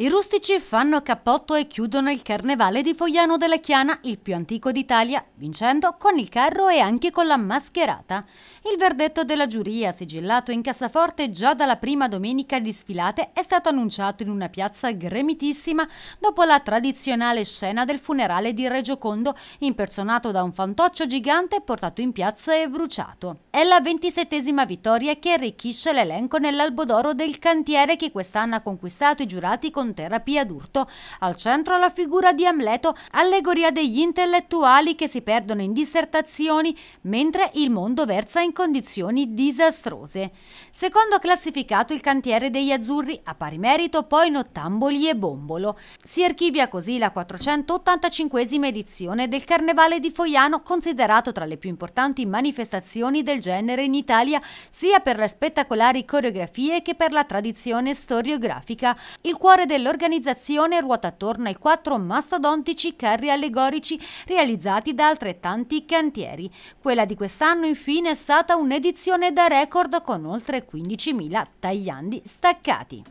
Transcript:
I rustici fanno a cappotto e chiudono il carnevale di Fogliano della Chiana, il più antico d'Italia, vincendo con il carro e anche con la mascherata. Il verdetto della giuria, sigillato in cassaforte già dalla prima domenica di sfilate, è stato annunciato in una piazza gremitissima dopo la tradizionale scena del funerale di Re Condo, impersonato da un fantoccio gigante portato in piazza e bruciato. È la ventisettesima vittoria che arricchisce l'elenco nell'albo d'oro del cantiere che quest'anno ha conquistato i giurati con con terapia d'urto. Al centro la figura di Amleto, allegoria degli intellettuali che si perdono in dissertazioni mentre il mondo versa in condizioni disastrose. Secondo classificato il cantiere degli azzurri, a pari merito poi Nottamboli e Bombolo. Si archivia così la 485 edizione del Carnevale di Foiano, considerato tra le più importanti manifestazioni del genere in Italia, sia per le spettacolari coreografie che per la tradizione storiografica. Il cuore del dell'organizzazione ruota attorno ai quattro mastodontici carri allegorici realizzati da altrettanti cantieri. Quella di quest'anno infine è stata un'edizione da record con oltre 15.000 tagliandi staccati.